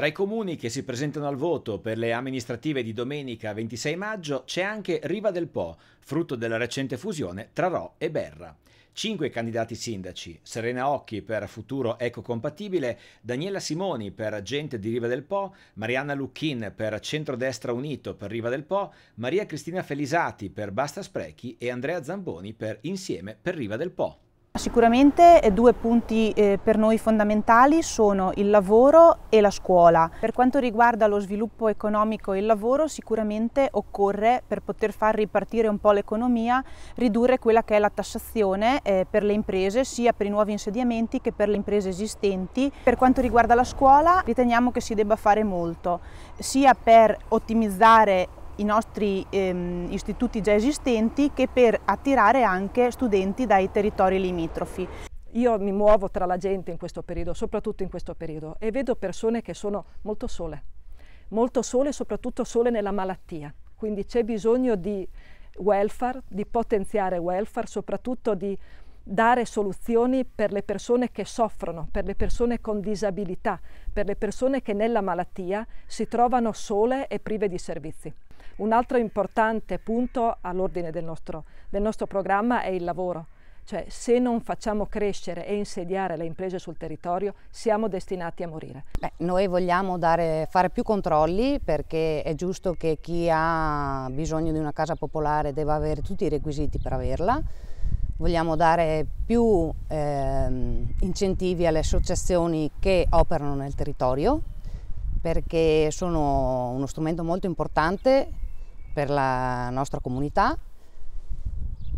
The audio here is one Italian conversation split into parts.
Tra i comuni che si presentano al voto per le amministrative di domenica 26 maggio c'è anche Riva del Po, frutto della recente fusione tra Ro e Berra. Cinque candidati sindaci, Serena Occhi per futuro ecocompatibile, Daniela Simoni per agente di Riva del Po, Marianna Lucchin per Centrodestra Unito per Riva del Po, Maria Cristina Felisati per Basta Sprechi e Andrea Zamboni per Insieme per Riva del Po. Sicuramente eh, due punti eh, per noi fondamentali sono il lavoro e la scuola. Per quanto riguarda lo sviluppo economico e il lavoro sicuramente occorre per poter far ripartire un po' l'economia ridurre quella che è la tassazione eh, per le imprese sia per i nuovi insediamenti che per le imprese esistenti. Per quanto riguarda la scuola riteniamo che si debba fare molto sia per ottimizzare i nostri ehm, istituti già esistenti che per attirare anche studenti dai territori limitrofi. Io mi muovo tra la gente in questo periodo, soprattutto in questo periodo, e vedo persone che sono molto sole, molto sole, soprattutto sole nella malattia. Quindi c'è bisogno di welfare, di potenziare welfare, soprattutto di dare soluzioni per le persone che soffrono, per le persone con disabilità, per le persone che nella malattia si trovano sole e prive di servizi. Un altro importante punto all'ordine del nostro, del nostro programma è il lavoro. Cioè, se non facciamo crescere e insediare le imprese sul territorio, siamo destinati a morire. Beh, noi vogliamo dare, fare più controlli perché è giusto che chi ha bisogno di una casa popolare debba avere tutti i requisiti per averla vogliamo dare più eh, incentivi alle associazioni che operano nel territorio perché sono uno strumento molto importante per la nostra comunità.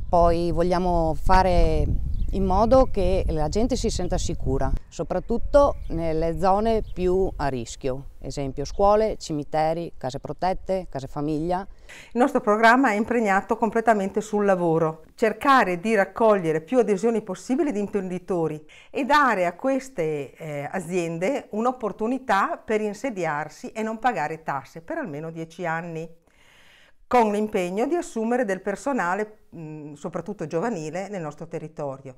Poi vogliamo fare in modo che la gente si senta sicura, soprattutto nelle zone più a rischio, esempio scuole, cimiteri, case protette, case famiglia. Il nostro programma è impregnato completamente sul lavoro, cercare di raccogliere più adesioni possibili di imprenditori e dare a queste eh, aziende un'opportunità per insediarsi e non pagare tasse per almeno 10 anni con l'impegno di assumere del personale, mm, soprattutto giovanile, nel nostro territorio.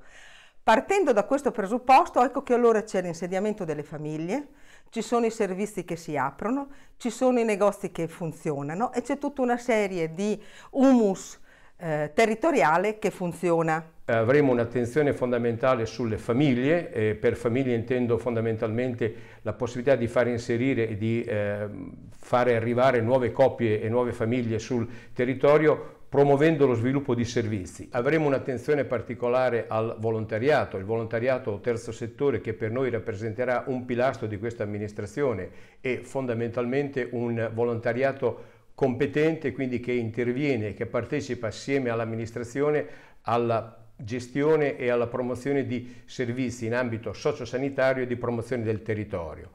Partendo da questo presupposto, ecco che allora c'è l'insediamento delle famiglie, ci sono i servizi che si aprono, ci sono i negozi che funzionano e c'è tutta una serie di humus eh, territoriale che funziona. Avremo un'attenzione fondamentale sulle famiglie, e per famiglie intendo fondamentalmente la possibilità di far inserire e di eh, fare arrivare nuove coppie e nuove famiglie sul territorio promuovendo lo sviluppo di servizi. Avremo un'attenzione particolare al volontariato, il volontariato terzo settore che per noi rappresenterà un pilastro di questa amministrazione e fondamentalmente un volontariato competente, quindi che interviene, che partecipa assieme all'amministrazione alla gestione e alla promozione di servizi in ambito sociosanitario e di promozione del territorio.